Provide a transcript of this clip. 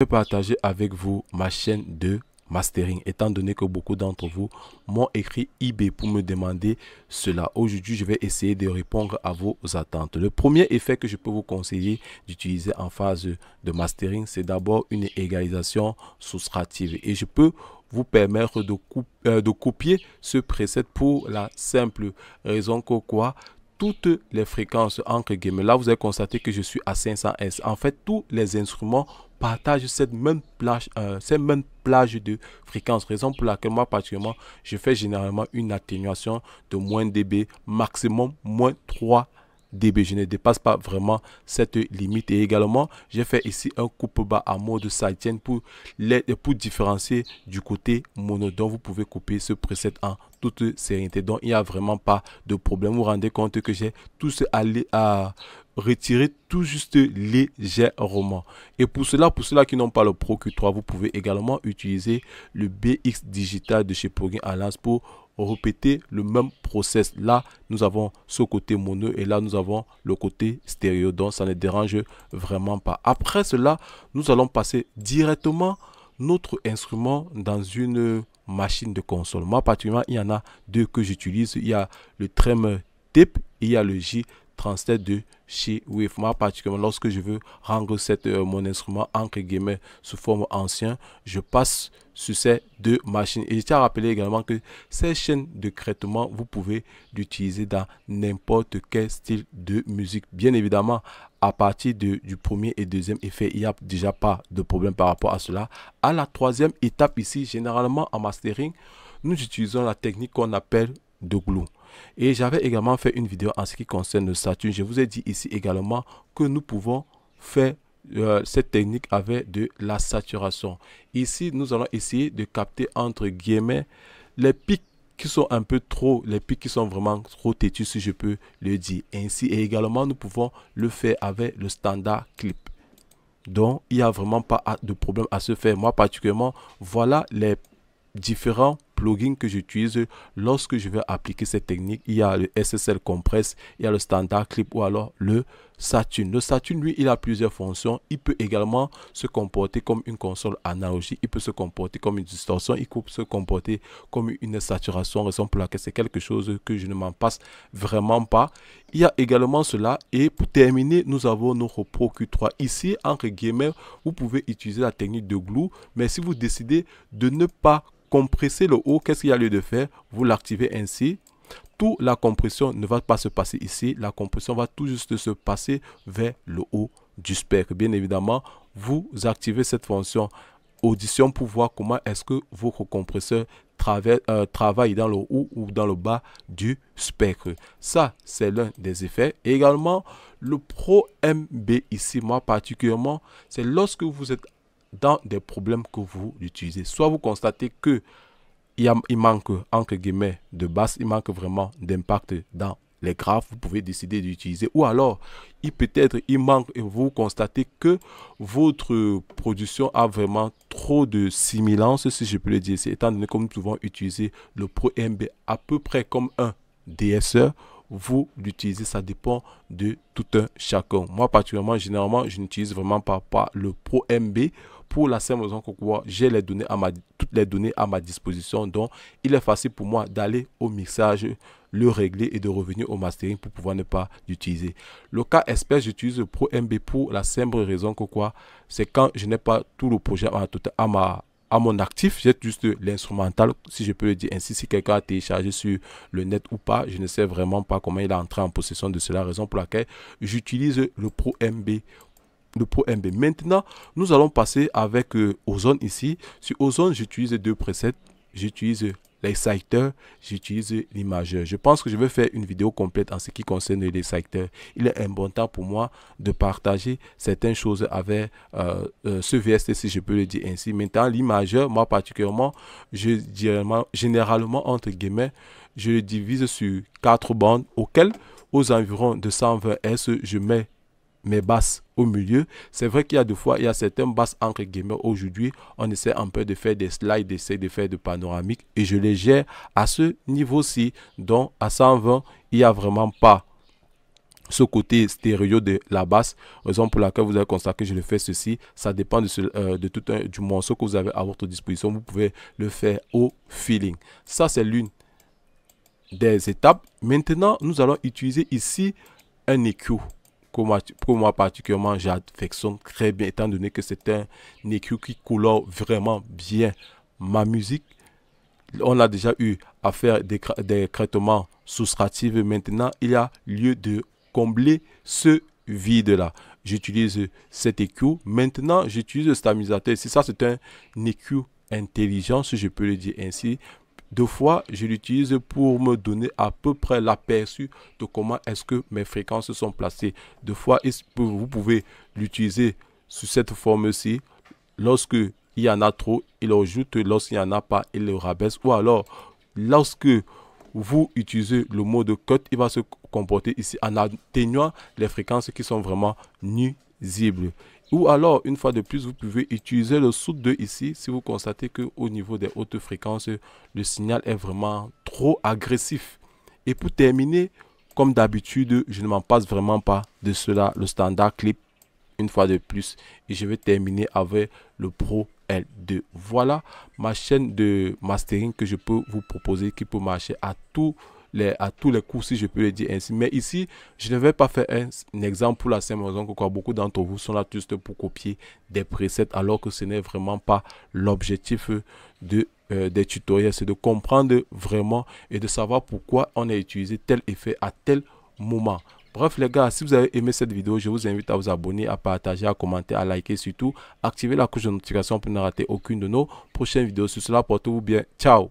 Je vais partager avec vous ma chaîne de mastering, étant donné que beaucoup d'entre vous m'ont écrit eBay pour me demander cela. Aujourd'hui, je vais essayer de répondre à vos attentes. Le premier effet que je peux vous conseiller d'utiliser en phase de mastering, c'est d'abord une égalisation soustrative. Et je peux vous permettre de, coup, euh, de, copier ce preset pour la simple raison que quoi toutes les fréquences, entre guillemets. Là, vous avez constaté que je suis à 500S. En fait, tous les instruments partagent cette même plage, euh, cette même plage de fréquence. Raison pour laquelle moi, particulièrement, je fais généralement une atténuation de moins dB, maximum moins 3 dB. Je ne dépasse pas vraiment cette limite. Et également, j'ai fait ici un coupe bas à mode sidechain pour, les, pour différencier du côté mono. Donc, vous pouvez couper ce preset en toute sérénité. Donc, il n'y a vraiment pas de problème. Vous rendez compte que j'ai tous ce à retirer tout juste légèrement. Et pour cela, pour ceux qui n'ont pas le Pro Q3, vous pouvez également utiliser le BX Digital de chez Progain Alliance pour répéter le même process. Là, nous avons ce côté mono et là, nous avons le côté stéréo. Donc, ça ne dérange vraiment pas. Après cela, nous allons passer directement notre instrument dans une machines de console. Moi, particulièrement, il y en a deux que j'utilise. Il y a le Trem tip et il y a le J transfert de chez Wave. Moi, particulièrement, lorsque je veux rendre euh, mon instrument entre guillemets sous forme ancien, je passe sur ces deux machines. Et je tiens à rappeler également que ces chaînes de traitement, vous pouvez l'utiliser dans n'importe quel style de musique. Bien évidemment, à partir du premier et deuxième effet, il n'y a déjà pas de problème par rapport à cela. À la troisième étape ici, généralement en mastering, nous utilisons la technique qu'on appelle de glue. Et j'avais également fait une vidéo en ce qui concerne le saturation. Je vous ai dit ici également que nous pouvons faire euh, cette technique avec de la saturation. Ici, nous allons essayer de capter entre guillemets les pics qui sont un peu trop, les pics qui sont vraiment trop têtus si je peux le dire ainsi. Et également, nous pouvons le faire avec le standard clip. Donc, il n'y a vraiment pas de problème à se faire. Moi, particulièrement, voilà les différents Plugin que j'utilise lorsque je vais appliquer cette technique. Il y a le SSL Compress, il y a le Standard Clip ou alors le Saturn. Le Saturn, lui, il a plusieurs fonctions. Il peut également se comporter comme une console analogique. Il peut se comporter comme une distorsion. Il peut se comporter comme une saturation. Raison pour laquelle c'est quelque chose que je ne m'en passe vraiment pas. Il y a également cela. Et pour terminer, nous avons notre Pro Q3. Ici, entre guillemets, vous pouvez utiliser la technique de glue. Mais si vous décidez de ne pas Compresser le haut, qu'est-ce qu'il y a lieu de faire Vous l'activez ainsi. Tout la compression ne va pas se passer ici. La compression va tout juste se passer vers le haut du spectre. Bien évidemment, vous activez cette fonction audition pour voir comment est-ce que votre compresseur euh, travaille, dans le haut ou dans le bas du spectre. Ça, c'est l'un des effets. également, le Pro MB ici, moi particulièrement, c'est lorsque vous êtes dans des problèmes que vous utilisez. Soit vous constatez que il, manque, entre guillemets, de basse, il manque vraiment d'impact dans les graphes, vous pouvez décider d'utiliser. Ou alors, il peut-être il manque et vous constatez que votre production a vraiment trop de similance, si je peux le dire. C'est étant donné que nous pouvons utiliser le pro mb à peu près comme un DSE vous l'utilisez. Ça dépend de tout un chacun. Moi, particulièrement, généralement, je n'utilise vraiment pas, pas le Pro MB pour la simple raison que j'ai les données à ma, toutes les données à ma disposition. Donc, il est facile pour moi d'aller au mixage, le régler et de revenir au mastering pour pouvoir ne pas l'utiliser. Le cas espèce, j'utilise le Pro MB pour la simple raison que quoi, c'est quand je n'ai pas tout le projet à ma, mon actif, j'ai juste l'instrumental, si je peux dire ainsi, si quelqu'un a téléchargé sur le net ou pas, je ne sais vraiment pas comment il a entré en possession de cela, raison pour laquelle j'utilise le Pro MB le Pro MB. Maintenant, nous allons passer avec euh, Ozone ici. Sur Ozone, j'utilise deux presets. J'utilise les secteurs j'utilise l'imageur. Je pense que je vais faire une vidéo complète en ce qui concerne les secteurs Il est un bon temps pour moi de partager certaines choses avec euh, euh, ce VST, si je peux le dire ainsi. Maintenant, l'imageur, moi particulièrement, je généralement, généralement, entre guillemets, je divise sur quatre bandes auxquelles, aux environs de 120 S, je mets mais basses au milieu. C'est vrai qu'il y a des fois, il y a certains basses entre gamers aujourd'hui, on essaie un peu de faire des slides, d'essayer de faire des panoramique et je les gère à ce niveau-ci. Donc à 120, il n'y a vraiment pas ce côté stéréo de la basse, raison pour laquelle vous avez constaté que je le fais ceci, ça dépend de, euh, de tout un, du morceau que vous avez à votre disposition, vous pouvez le faire au feeling. Ça, c'est l'une des étapes. Maintenant, nous allons utiliser ici un EQ. Pour moi, pour moi particulièrement, son très bien, étant donné que c'est un écu qui colore vraiment bien ma musique. On a déjà eu à faire des, traitements soustratives Maintenant, il y a lieu de combler ce vide-là. J'utilise cet EQ. Maintenant, j'utilise le stabilisateur. Si ça, c'est un EQ intelligent, si je peux le dire ainsi. Deux fois, je l'utilise pour me donner à peu près l'aperçu de comment est-ce que mes fréquences sont placées. Deux fois, vous pouvez l'utiliser sous cette forme-ci. Lorsque il y en a trop, il ajoute. Lorsqu'il n'y en a pas, il le rabaisse. Ou alors, lorsque vous utilisez le mot de cut, il va se comporter ici en atténuant les fréquences qui sont vraiment nuisibles. Ou alors, une fois de plus, vous pouvez utiliser le sous 2 ici si vous constatez qu'au niveau des hautes fréquences, le signal est vraiment trop agressif. Et pour terminer, comme d'habitude, je ne m'en passe vraiment pas de cela, le standard clip, une fois de plus. Et je vais terminer avec le Pro L2. Voilà ma chaîne de mastering que je peux vous proposer qui peut marcher à tout à tous les cours si je peux le dire ainsi. Mais ici, je ne vais pas faire un, exemple pour la simple raison que quoi, beaucoup d'entre vous sont là juste pour copier des presets, alors que ce n'est vraiment pas l'objectif de euh, des tutoriels, c'est de comprendre vraiment et de savoir pourquoi on a utilisé tel effet à tel moment. Bref les gars, si vous avez aimé cette vidéo, je vous invite à vous abonner, à partager, à commenter, à liker surtout. activer la cloche de notification pour ne rater aucune de nos prochaines vidéos. Sur cela, portez-vous bien. Ciao